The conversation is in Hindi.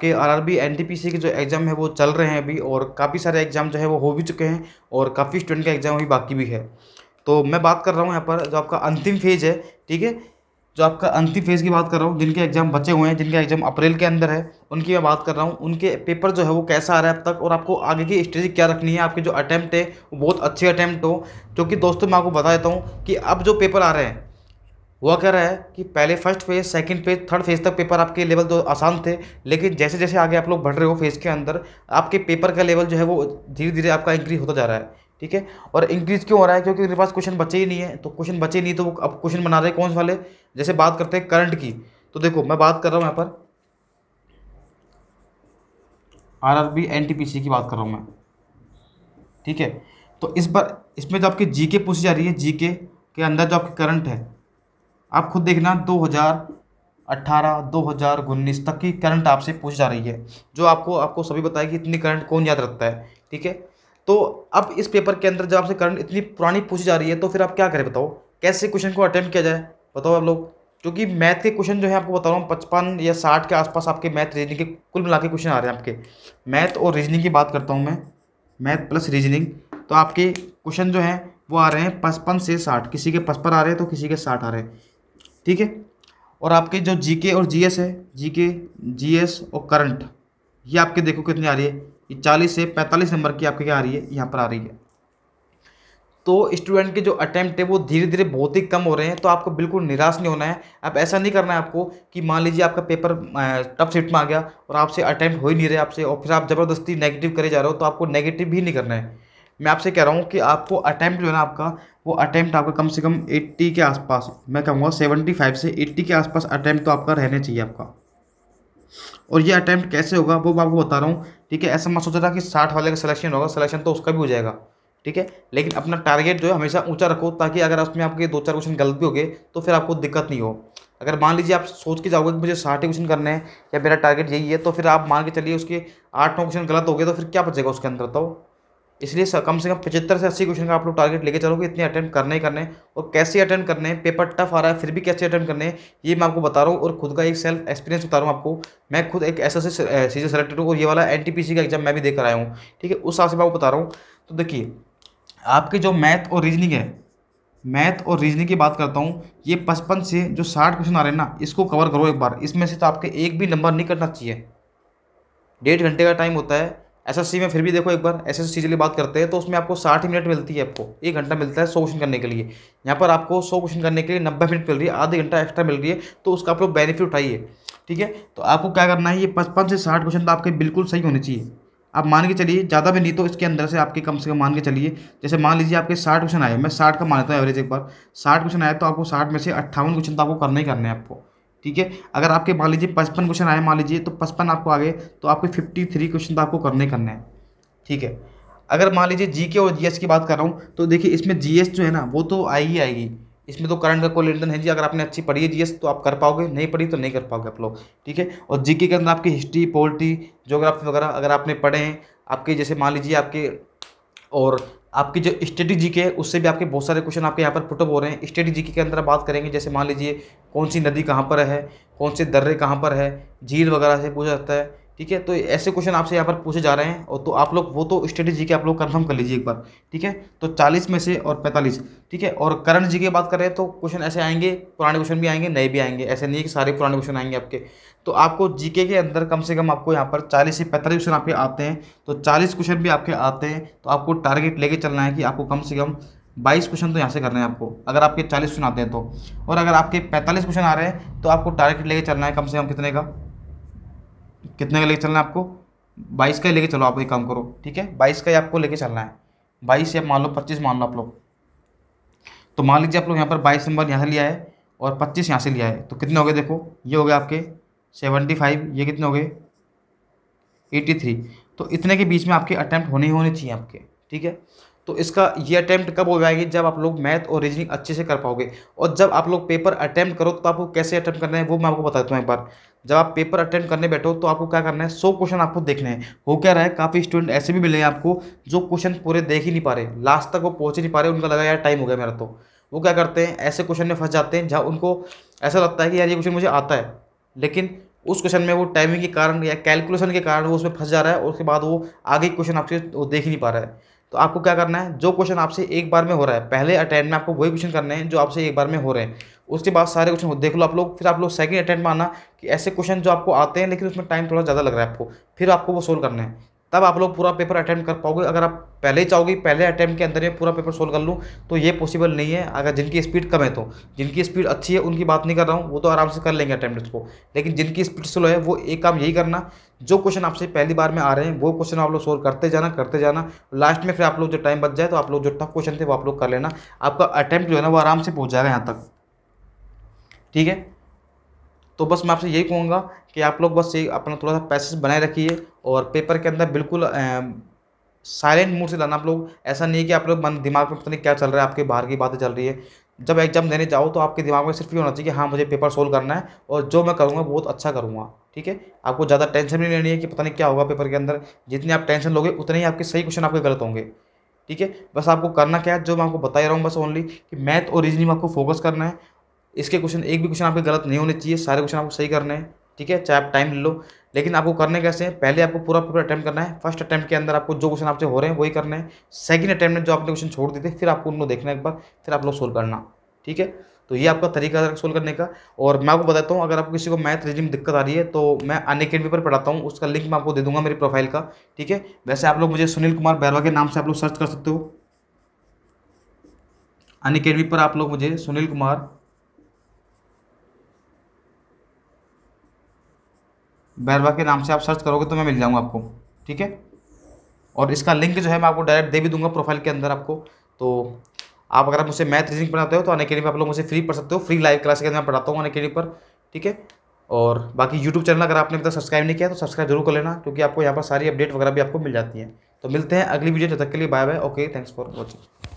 के आरआरबी एनटीपीसी के जो एग्ज़ाम है वो चल रहे हैं अभी और काफ़ी सारे एग्ज़ाम जो है वो हो भी चुके हैं और काफ़ी स्टूडेंट का एग्ज़ाम अभी बाकी भी है तो मैं बात कर रहा हूँ यहाँ पर जो आपका अंतिम फेज़ है ठीक है जो आपका अंतिम फेज़ की बात कर रहा हूँ जिनके एग्ज़ाम बचे हुए हैं जिनके एग्ज़ाम अप्रैल के अंदर है उनकी मैं बात कर रहा हूँ उनके पेपर जो है वो कैसा आ रहा है अब तक और आपको आगे की स्ट्रेटी क्या रखनी है आपके जो अटैम्प्ट है वो बहुत अच्छे अटैम्प्ट हो क्योंकि दोस्तों मैं आपको बता देता हूँ कि अब जो पेपर आ रहे हैं वो कह रहा है कि पहले first phase second phase third phase तक पेपर आपके लेवल तो आसान थे लेकिन जैसे जैसे आगे आप लोग बढ़ रहे हो फेज के अंदर आपके पेपर का लेवल जो है वो धीरे धीरे आपका इंक्रीज होता जा रहा है ठीक है और इंक्रीज क्यों हो रहा है क्योंकि उनके पास क्वेश्चन बचे ही नहीं है तो क्वेश्चन बचे नहीं तो वो अब क्वेश्चन बना रहे कौन से वाले जैसे बात करते हैं करंट की तो देखो मैं बात कर रहा हूँ यहाँ पर R R B N T P C की बात कर रहा हूँ मैं ठीक है तो इस बार इसमें जो तो आपकी जी के पूछी जा रही है जी के अंदर जो आपकी करंट है आप खुद देखना 2018 2019 तक की करंट आपसे पूछ जा रही है जो आपको आपको सभी बताया कि इतनी करंट कौन याद रखता है ठीक है तो अब इस पेपर के अंदर जब आपसे करंट इतनी पुरानी पूछी जा रही है तो फिर आप क्या करें बताओ कैसे क्वेश्चन को अटैम्प्ट किया जाए बताओ आप लोग क्योंकि मैथ के क्वेश्चन जो है आपको बता रहा हूँ पचपन या साठ के आसपास आपके मैथ रीजनिंग के कुल मिला के क्वेश्चन आ रहे हैं आपके मैथ और रीजनिंग की बात करता हूँ मैं मैथ प्लस रीजनिंग तो आपके क्वेश्चन जो हैं वो आ रहे हैं पचपन से साठ किसी के पचपन आ रहे हैं तो किसी के साठ आ रहे हैं ठीक है और आपके जो जीके और जीएस है जीके जीएस और करंट ये आपके देखो कितनी आ रही है ये चालीस से पैंतालीस नंबर की आपके क्या आ रही है यहाँ पर आ रही है तो स्टूडेंट के जो अटैम्प्ट है वो धीरे धीरे बहुत ही कम हो रहे हैं तो आपको बिल्कुल निराश नहीं होना है आप ऐसा नहीं करना है आपको कि मान लीजिए आपका पेपर टफ सीट में आ गया और आपसे अटैम्प्ट हो ही नहीं रहे आपसे और फिर आप ज़बरदस्ती नेगेटिव करे जा रहे हो तो आपको नेगेटिव भी नहीं करना है मैं आपसे कह रहा हूँ कि आपको अटैम्प्ट जो है ना आपका वो अटैम्प्ट आपका कम से कम 80 के आसपास मैं कहूँगा 75 से 80 के आसपास अटैम्प्ट तो आपका रहने चाहिए आपका और ये अटैम्प्ट कैसे होगा वो मैं आपको बता रहा हूँ ठीक है ऐसा मत सोच रहा कि साठ वाले का सिलेक्शन होगा सिलेक्शन तो उसका भी हो जाएगा ठीक है लेकिन अपना टारगेट जो है हमेशा ऊँचा रखो ताकि अगर उसमें आपके दो चार क्वेश्चन गलत भी हो गए तो फिर आपको दिक्कत नहीं हो अगर मान लीजिए आप सोच के जाओगे कि मुझे साठ ही क्वेश्चन करने हैं या मेरा टारगेट यही है तो फिर आप मान के चलिए उसके आठ नौ क्वेश्चन गलत हो गए तो फिर क्या बचेगा उसके अंदर तो इसलिए कम से कम पचहत्तर से अस्सी क्वेश्चन का आप लोग टारगेट लेके चलोगे कि इतने अटैम्प्ट करने ही करने और कैसे अटैम्प्ट करने हैं पेपर टफ आ रहा है फिर भी कैसे अटैम्प्ट करने हैं ये मैं आपको बता रहा हूँ और खुद का एक सेल्फ एक्सपीरियंस बता रहा हूँ आपको मैं खुद एक ऐसा से सीजन सेलेक्टेड हूँ और ये वाला एन का एग्जाम मैं भी देख आया हूँ ठीक है उस हिसाब से मैं आपको बता रहा हूँ तो देखिए आपके जो मैथ और रीजनिंग है मैथ और रीजनिंग की बात करता हूँ ये पचपन से जो साठ क्वेश्चन आ रहे हैं ना इसको कवर करो एक बार इसमें से तो आपके एक भी नंबर नहीं कटना चाहिए डेढ़ घंटे का टाइम होता है एसएससी में फिर भी देखो एक बार एसएससी के लिए बात करते हैं तो उसमें आपको साठ मिनट मिलती है आपको एक घंटा मिलता है सौ क्वेश्चन करने के लिए यहाँ पर आपको सौ क्वेश्चन करने के लिए नब्बे मिनट मिल रही है आधे घंटा एक्स्ट्रा मिल रही है तो उसका आप लोग बेनिफिट उठाइए ठीक है तो आपको क्या करना है ये पचपन से साठ क्वेश्चन तो आपके बिल्कुल सही होने चाहिए आप मान के चलिए ज़्यादा भी नहीं तो इसके अंदर से आपके कम से कम मान के चलिए जैसे मान लीजिए आपके साठ क्वेश्चन आए मैं साठ का मानता हूँ एवरेज एक बार साठ क्वेश्चन आए तो आपको साठ में से अट्ठावन क्वेश्चन तो आपको करने ही करने हैं आपको ठीक है अगर आपके मान लीजिए पचपन क्वेश्चन आए मान लीजिए तो पचपन आपको आ गए तो आपके फिफ्टी थ्री क्वेश्चन तो आपको करने करने हैं ठीक है अगर मान लीजिए जीके और जीएस की बात कर रहा हूँ तो देखिए इसमें जीएस जो है ना वो तो आई ही आएगी इसमें तो करंट का कोई है जी अगर आपने अच्छी पढ़ी है जीएस तो आप कर पाओगे नहीं पढ़ी तो नहीं कर पाओगे आप लोग ठीक है और जीके के अंदर आपकी हिस्ट्री पोल्ट्री जोग्राफी वगैरह अगर आपने पढ़े हैं आपके जैसे मान लीजिए आपके और आपकी जो जी के उससे भी आपके बहुत सारे क्वेश्चन आपके यहाँ पर पुटअप हो रहे हैं जी के अंदर बात करेंगे जैसे मान लीजिए कौन सी नदी कहाँ पर है कौन से दर्रे कहाँ पर है झील वगैरह से पूछा जाता है ठीक है तो ऐसे क्वेश्चन आपसे यहाँ पर पूछे जा रहे हैं और तो आप लोग वो तो स्टडी जी के आप लोग कन्फर्म कर लीजिए एक बार ठीक है तो 40 में से और 45 ठीक है और करंट जी की बात करें तो क्वेश्चन ऐसे आएंगे पुराने क्वेश्चन भी आएंगे नए भी आएंगे ऐसे नहीं है कि सारे पुराने क्वेश्चन आएंगे आपके तो आपको जीके के अंदर कम से कम आपको यहाँ पर चालीस से पैंतालीस क्वेश्चन आपके आते हैं तो चालीस क्वेश्चन भी आपके आते हैं तो आपको टारगेट लेके चलना है कि आपको कम से कम बाईस क्वेश्चन तो यहाँ से करना हैं आपको अगर आपके चालीस क्वेश्चन आते हैं तो और अगर आपके पैंतालीस क्वेश्चन आ रहे हैं तो आपको टारगेट लेके चलना है कम से कम कितने का कितने का लेके चलना है आपको बाईस का ही लेके चलो आप एक काम करो ठीक है बाईस का ही आपको लेके चलना है बाईस या मान लो पच्चीस मान लो आप लोग तो मान लीजिए आप लोग यहाँ पर बाईस नंबर यहाँ से लिया है और पच्चीस यहाँ से लिया है तो कितने हो गए देखो ये हो गए आपके सेवेंटी फाइव ये कितने हो गए एटी थ्री तो इतने के बीच में आपके अटैम्प्ट होने ही होने चाहिए आपके ठीक है तो इसका ये अटैम्प्ट कब हो जाएगी जब आप लोग मैथ और रीजनिंग अच्छे से कर पाओगे और जब आप लोग पेपर अटैम्प्ट करो तो आपको कैसे अटैम्प्ट करना है वो मैं आपको बता देता हूँ एक बार जब आप पेपर अटैम्प्ट करने बैठो तो आपको क्या करना है सौ क्वेश्चन आपको देखने हैं हो क्या रहा है काफ़ी स्टूडेंट ऐसे भी मिले हैं आपको जो क्वेश्चन पूरे देख ही नहीं पा रहे लास्ट तक वो पहुँच नहीं पा रहे उनका लगा यार टाइम हो गया मेरा तो वो क्या करते हैं ऐसे क्वेश्चन में फंस जाते हैं जहाँ उनको ऐसा लगता है कि यार ये क्वेश्चन मुझे आता है लेकिन उस क्वेश्चन में वो टाइमिंग के कारण या कैलकुलेशन के कारण वो उसमें फंस जा रहा है और उसके बाद वो आगे क्वेश्चन आपसे देख ही नहीं पा रहा है तो आपको क्या करना है जो क्वेश्चन आपसे एक बार में हो रहा है पहले अटैम्प में आपको वही क्वेश्चन करने हैं जो आपसे एक बार में हो रहे हैं उसके बाद सारे क्वेश्चन देख लो आप लोग फिर आप लोग सेकंड अटेम्प्ट में आना कि ऐसे क्वेश्चन जो आपको आते हैं लेकिन उसमें टाइम थोड़ा ज़्यादा लग रहा है आपको फिर आपको वो सोल्व करना है तब आप लोग पूरा पेपर अटैम्प्ट कर पाओगे अगर आप पहले ही चाहोगे पहले अटैम्प्ट के अंदर ही पूरा पेपर सोल्व कर लूँ तो ये पॉसिबल नहीं है अगर जिनकी स्पीड कम है तो जिनकी स्पीड अच्छी है उनकी बात नहीं कर रहा हूँ वो तो आराम से कर लेंगे अटैम्प्ट को लेकिन जिनकी स्पीड स्लो है वो एक काम यही करना जो क्वेश्चन आपसे पहली बार में आ रहे हैं वो क्वेश्चन आप लोग सोल्व करते जाना करते जाना लास्ट में फिर आप लोग जो टाइम बच जाए तो आप लोग जो टफ क्वेश्चन थे वो आप लोग कर लेना आपका अटैम्प्ट जो है ना वो आराम से पहुँच जाएगा यहाँ तक ठीक है तो बस मैं आपसे यही कहूँगा कि आप लोग बस ये अपना थोड़ा सा पैसेज बनाए रखिए और पेपर के अंदर बिल्कुल साइलेंट मूड से लाना आप लोग ऐसा नहीं है कि आप लोग मन दिमाग में पता नहीं क्या चल रहा है आपके बाहर की बातें चल रही है जब एग्जाम देने जाओ तो आपके दिमाग में सिर्फ ये होना चाहिए कि हाँ मुझे पेपर सोल्व करना है और जो मैं करूँगा बहुत अच्छा करूँगा ठीक है आपको ज़्यादा टेंशन भी नहीं लेनी है कि पता नहीं क्या होगा पेपर के अंदर जितनी आप टेंशन लोगे उतने ही आपके सही क्वेश्चन आपके गलत होंगे ठीक है बस आपको करना क्या है जो मैं आपको बता ही रहा हूँ बस ओनली कि मैथ और रीजनिंग में आपको फोकस करना है इसके क्वेश्चन एक भी क्वेश्चन आपके गलत नहीं होने चाहिए सारे क्वेश्चन आपको सही करने हैं ठीक है चाहे आप टाइम ले लो लेकिन आपको करने कैसे हैं पहले आपको पूरा पूरा अटैम्प्ट करना है फर्स्ट अटैम्प्ट के अंदर आपको जो क्वेश्चन आपसे हो रहे हैं वही करने हैं सेकंड अटैम्प्ट में जो आपने क्वेश्चन छोड़ दिए थे फिर आपको उनको देखना एक बार फिर आप लोग सोल्व करना ठीक है तो ये आपका तरीका सोल्व करने का और मैं आपको बताता हूँ अगर आपको किसी को मैथ रीजनिंग दिक्कत आ रही है तो मैं अनकेडमी पर पढ़ाता हूँ उसका लिंक मैं आपको दे दूंगा मेरी प्रोफाइल का ठीक है वैसे आप लोग मुझे सुनील कुमार बैरवा के नाम से आप लोग सर्च कर सकते हो अनकेडमी पर आप लोग मुझे सुनील कुमार बैरवा के नाम से आप सर्च करोगे तो मैं मिल जाऊँगा आपको ठीक है और इसका लिंक जो है मैं आपको डायरेक्ट दे भी दूंगा प्रोफाइल के अंदर आपको तो आप अगर आप मैथ रीजनिंग पढ़ाते हो तो अनेकेडमी पर आप लोग मुझे फ्री पढ़ सकते हो फ्री लाइव क्लास के अंदर मैं पढ़ाता हूँ अनेकेडमी पर ठीक है और बाकी यूट्यूब चैनल अगर आपने अभी तक सब्सक्राइब नहीं किया तो सब्सक्राइब जरूर कर लेना क्योंकि आपको यहाँ पर सारी अपडेट वगैरह भी आपको मिल जाती है तो मिलते हैं अगली वीडियो जब तक के लिए bye bye okay thanks for watching